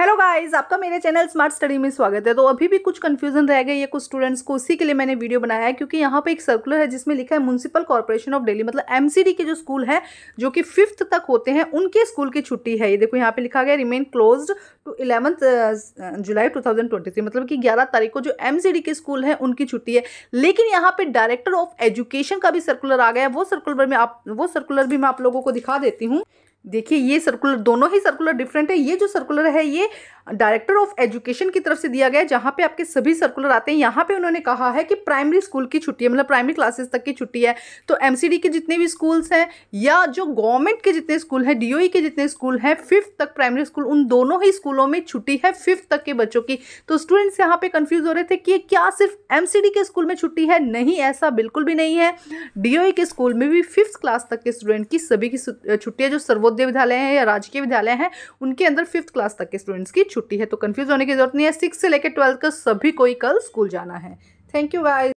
hello guys आपका मेरे channel smart study में स्वागत है तो अभी भी कुछ कन्फ्यूजन रह गए ये कुछ स्टूडेंट्स को उसी के लिए मैंने वीडियो बनाया है क्योंकि यहाँ पे एक सर्कुलर है जिसमें लिखा है म्यूनसिपल कॉर्पोरेशन ऑफ डेली मतलब एमसीडी के जो स्कूल है जो कि फिफ्थ तक होते हैं उनके स्कूल की छुट्टी है ये देखो यहाँ पे लिखा गया remain close to eleventh July to मतलब कि ग्यारह तारीख को जो एम के स्कूल है उनकी छुट्टी है लेकिन यहाँ पर डायरेक्टर ऑफ एजुकेशन का भी सर्कुलर आ गया है वो सर्कुलर में आप वो सर्कुलर भी मैं आप लोगों को दिखा देती हूँ देखिए ये सर्कुलर दोनों ही सर्कुलर डिफरेंट है ये जो सर्कुलर है ये डायरेक्टर ऑफ एजुकेशन की तरफ से दिया गया है जहाँ पे आपके सभी सर्कुलर आते हैं यहाँ पे उन्होंने कहा है कि प्राइमरी स्कूल की छुट्टी है मतलब प्राइमरी क्लासेस तक की छुट्टी है तो एम के जितने भी स्कूल्स हैं या जो गवर्नमेंट के जितने स्कूल हैं डी e के जितने स्कूल हैं फिफ्थ तक प्राइमरी स्कूल उन दोनों ही स्कूलों में छुट्टी है फिफ्थ तक के बच्चों की तो स्टूडेंट्स यहाँ पर कन्फ्यूज़ हो रहे थे कि क्या सिर्फ एम के स्कूल में छुट्टी है नहीं ऐसा बिल्कुल भी नहीं है डी e के स्कूल में भी फिफ्थ क्लास तक के स्टूडेंट की सभी की छुट्टी है जो सर्वो नवोदय विद्यालय हैं या राजकीय विद्यालय हैं उनके अंदर फिफ्थ क्लास तक के स्टूडेंट्स की छुट्टी है तो कन्फ्यूज़ होने की जरूरत नहीं है सिक्स से लेकर ट्वेल्थ का सभी कोई कल स्कूल जाना है थैंक यू गाइज